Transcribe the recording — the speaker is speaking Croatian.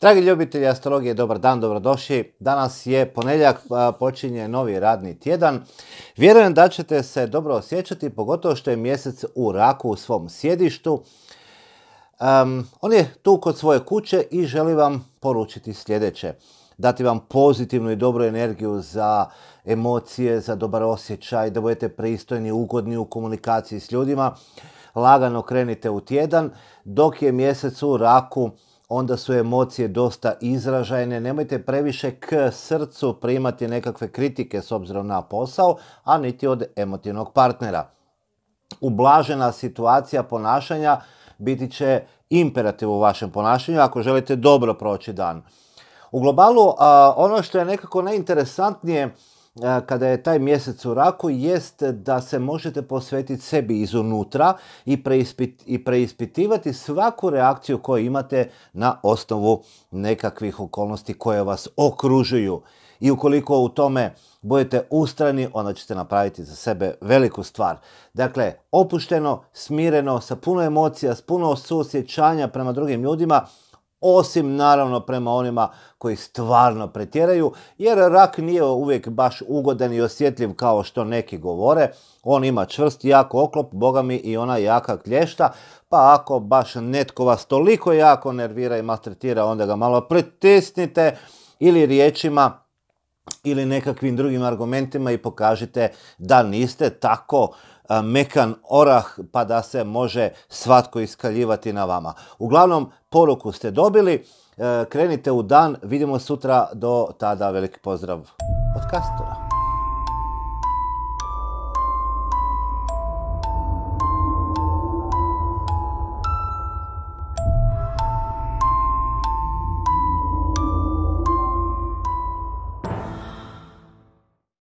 Dragi ljubitelji astrologije, dobar dan, dobrodošli. Danas je ponedjeljak, počinje novi radni tjedan. Vjerujem da ćete se dobro osjećati, pogotovo što je mjesec u raku u svom sjedištu. Um, on je tu kod svoje kuće i želi vam poručiti sljedeće. Dati vam pozitivnu i dobru energiju za emocije, za dobar osjećaj, da budete pristojni, ugodni u komunikaciji s ljudima. Lagano krenite u tjedan, dok je mjesec u raku onda su emocije dosta izražajne. Nemojte previše k srcu primati nekakve kritike s obzirom na posao, a niti od emotivnog partnera. Ublažena situacija ponašanja biti će imperativ u vašem ponašanju ako želite dobro proći dan. U globalu, ono što je nekako najinteresantnije kada je taj mjesec u raku jest da se možete posvetiti sebi izunutra i, i preispitivati svaku reakciju koju imate na osnovu nekakvih okolnosti koje vas okružuju. I ukoliko u tome budete ustrani, onda ćete napraviti za sebe veliku stvar. Dakle, opušteno, smireno, sa puno emocija, s puno suosjećanja prema drugim ljudima, osim naravno prema onima koji stvarno pretjeraju, jer rak nije uvijek baš ugodan i osjetljiv kao što neki govore. On ima čvrst, jako oklop, boga mi i ona jaka klješta, pa ako baš netko vas toliko jako nervira i maltretira, onda ga malo pritisnite ili riječima ili nekakvim drugim argumentima i pokažite da niste tako e, mekan orah pa da se može svatko iskaljivati na vama. Uglavnom, poruku ste dobili, e, krenite u dan, vidimo sutra, do tada veliki pozdrav od Kastora.